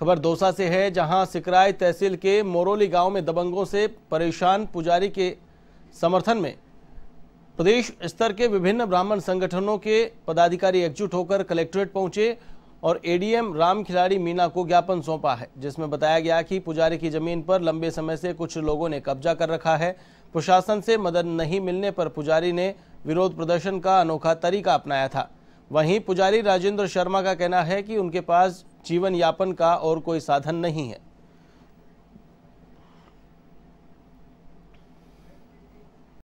खबर दौसा से है जहां सिकराय तहसील के मोरोली गांव में दबंगों से परेशान पुजारी के समर्थन में प्रदेश स्तर के विभिन्न ब्राह्मण संगठनों के पदाधिकारी एकजुट होकर कलेक्ट्रेट पहुंचे और एडीएम राम खिलाड़ी मीना को ज्ञापन सौंपा है जिसमें बताया गया कि पुजारी की जमीन पर लंबे समय से कुछ लोगों ने कब्जा कर रखा है प्रशासन से मदद नहीं मिलने पर पुजारी ने विरोध प्रदर्शन का अनोखा तरीका अपनाया था वहीं पुजारी राजेंद्र शर्मा का कहना है कि उनके पास जीवन यापन का और कोई साधन नहीं है